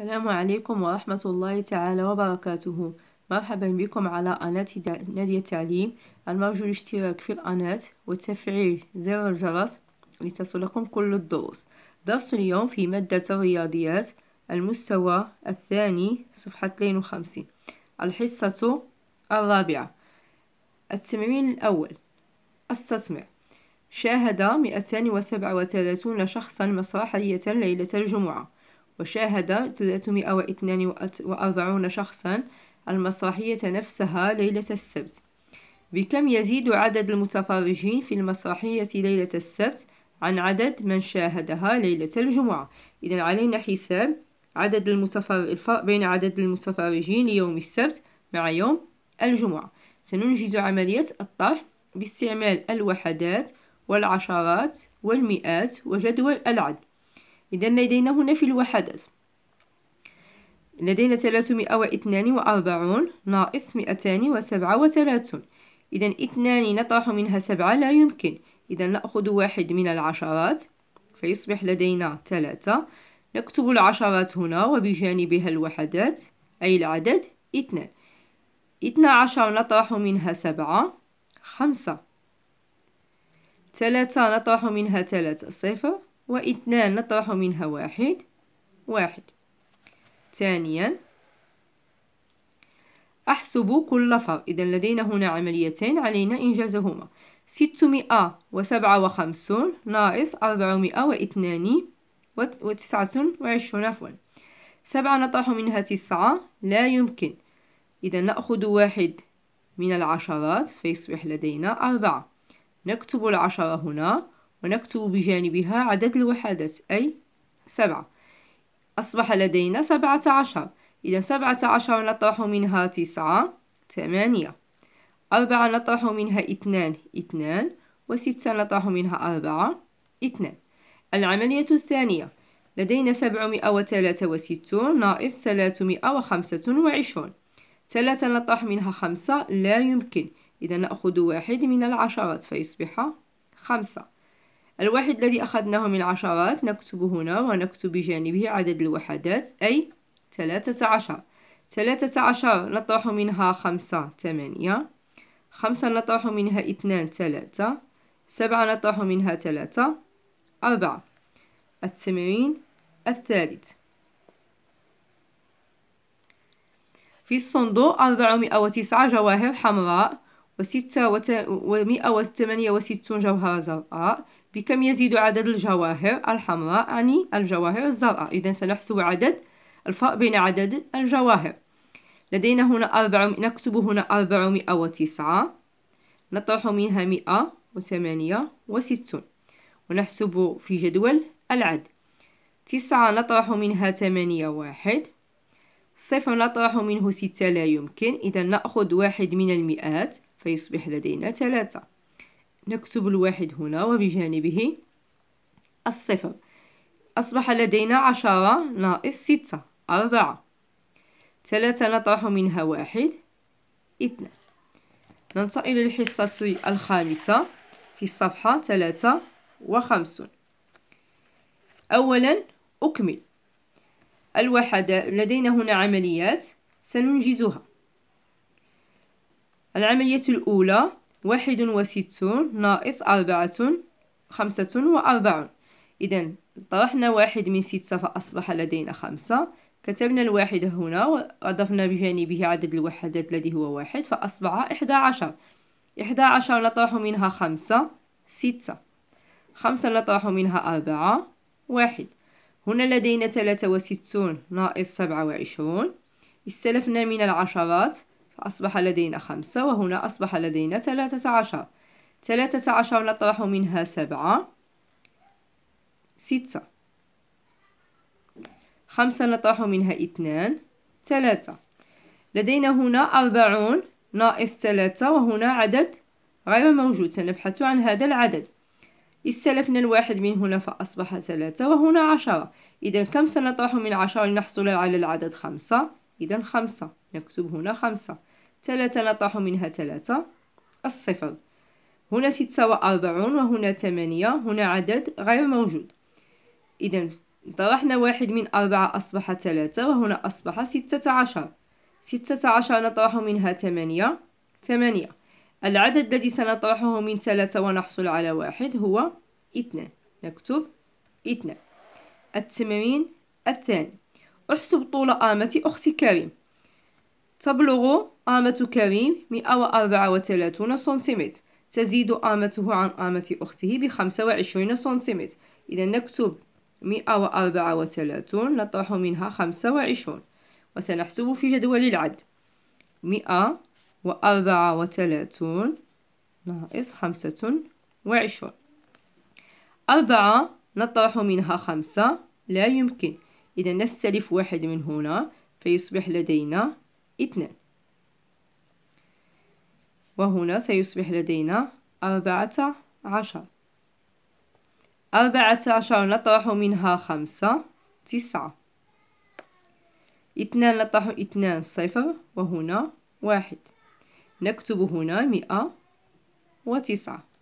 السلام عليكم ورحمة الله تعالى وبركاته مرحبا بكم على قناة نادي التعليم المرجو الاشتراك في القناة وتفعيل زر الجرس لتصلكم كل الدروس درس اليوم في مادة الرياضيات المستوى الثاني صفحة 52 الحصة الرابعة التمرين الأول استثمر شاهد 237 شخصا مسرحية ليلة الجمعة وشاهد 342 شخصا المسرحية نفسها ليلة السبت بكم يزيد عدد المتفرجين في المسرحية ليلة السبت عن عدد من شاهدها ليلة الجمعة إذا علينا حساب عدد المتفر... الفرق بين عدد المتفرجين ليوم السبت مع يوم الجمعة سننجز عملية الطرح باستعمال الوحدات والعشرات والمئات وجدول العد إذا لدينا هنا في الوحدات لدينا واثنان وأربعون ناقص مئتان وسبعة 237 إذا اثنان نطرح منها سبعة لا يمكن إذا نأخذ واحد من العشرات فيصبح لدينا ثلاثة نكتب العشرات هنا وبجانبها الوحدات أي العدد اثنان اثنا عشر نطرح منها سبعة خمسة ثلاثة نطرح منها ثلاثة صفر واثنان نطرح منها واحد واحد ثانيا أحسب كل فرد إذا لدينا هنا عمليتين علينا إنجازهما ستمائة وسبعة وخمسون ناقص أربعمائة واثنان وتسعة وعشرون عفوا سبعة نطرح منها تسعة لا يمكن إذا نأخذ واحد من العشرات فيصبح لدينا أربعة نكتب العشرة هنا ونكتب بجانبها عدد الوحدات أي سبعة أصبح لدينا سبعة عشر إذا سبعة عشر نطرح منها تسعة ثمانية أربعة نطرح منها اثنان اثنان وستة نطرح منها أربعة اثنان العملية الثانية لدينا سبعمائة وثلاثة وستون ناقص ثلاثمائة وخمسة وعشرون ثلاثة نطرح منها خمسة لا يمكن إذا نأخذ واحد من العشرات فيصبح خمسة الواحد الذي أخذناه من عشرات نكتب هنا ونكتب بجانبه عدد الوحدات أي ثلاثة عشر ثلاثة عشر نطرح منها خمسة ثمانية خمسة نطرح منها اثنان ثلاثة سبعة نطرح منها ثلاثة أربعة التمرين الثالث في الصندوق أربعمائة وتسعة جواهر حمراء وستة وت... ومئة وثمانية وستون جوهرة زرقاء بكم يزيد عدد الجواهر الحمراء عن يعني الجواهر الزرقاء إذا سنحسب عدد الفرق بين عدد الجواهر لدينا هنا أربع نكتب هنا أربعمائة وتسعة نطرح منها مئة وثمانية وستون ونحسب في جدول العد تسعة نطرح منها ثمانية واحد صفر نطرح منه ستة لا يمكن إذا نأخذ واحد من المئات فيصبح لدينا ثلاثة نكتب الواحد هنا وبجانبه الصفر أصبح لدينا عشرة ناقص ستة أربعة ثلاثة نطرح منها واحد اثنان ننتقل للحصة الخامسة في الصفحة ثلاثة وخمسون أولا أكمل الوحدة لدينا هنا عمليات سننجزها العملية الأولى واحد وستون ناقص أربعة خمسة وأربعون إذا طرحنا واحد من ستة فأصبح لدينا خمسة كتبنا الواحد هنا وأضفنا بجانبه عدد الوحدات الذي هو واحد فأصبح إحدى عشر إحدى عشر نطرح منها خمسة ستة خمسة نطرح منها أربعة واحد هنا لدينا ثلاثة وستون ناقص سبعة وعشرون استلفنا من العشرات فأصبح لدينا خمسة وهنا أصبح لدينا ثلاثة عشر ثلاثة عشر نطرح منها سبعة ستة خمسة نطرح منها اثنان ثلاثة لدينا هنا أربعون ناقص ثلاثة وهنا عدد غير موجود سنبحث عن هذا العدد استلفنا الواحد من هنا فأصبح ثلاثة وهنا عشرة إذا كم سنطرح من عشرة لنحصل على العدد خمسة إذا خمسة نكتب هنا خمسة ثلاثة نطرح منها ثلاثة الصفر هنا ستة وأربعون وهنا ثمانية هنا عدد غير موجود إذا طرحنا واحد من أربعة أصبح ثلاثة وهنا أصبح ستة عشر ستة عشر نطرح منها ثمانية ثمانية العدد الذي سنطرحه من ثلاثة ونحصل على واحد هو اثنان نكتب اثنان التمرين الثاني احسب طول قامة أخت كريم تبلغ آمة كريم 134 سنتيمتر تزيد آمته عن آمة أخته بخمسة وعشرين سنتيمتر إذا نكتب مئة وأربعة وثلاثون نطرح منها خمسة وعشرون وسنحسب في جدول العد مئة وأربعة وثلاثون ناقص خمسة وعشرون أربعة نطرح منها خمسة لا يمكن إذا نستلف واحد من هنا فيصبح لدينا اثنان وهنا سيصبح لدينا أربعة عشر أربعة عشر نطرح منها خمسة تسعة اثنان نطرح اثنان صفر وهنا واحد نكتب هنا مئة وتسعة